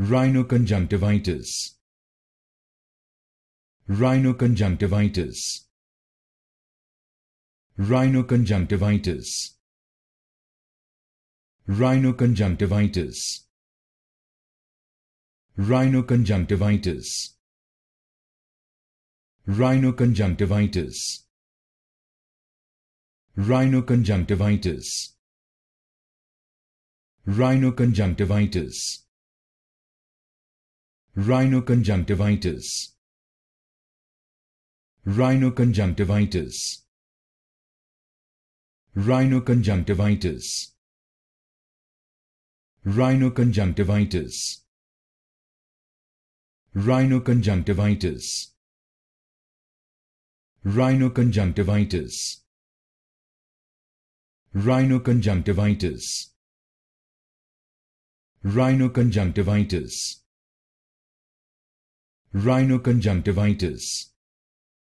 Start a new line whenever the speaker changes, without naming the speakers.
Rhinoconjunctivitis Rhinoconjunctivitis Rhinoconjunctivitis Rhinoconjunctivitis Rhinoconjunctivitis Rhinoconjunctivitis Rhinoconjunctivitis Rhinoconjunctivitis Rhinoconjunctivitis. Rhinoconjunctivitis. Rhinoconjunctivitis. Rhinoconjunctivitis. Rhinoconjunctivitis. Rhinoconjunctivitis. Rhinoconjunctivitis. Rhinoconjunctivitis rhinoconjunctivitis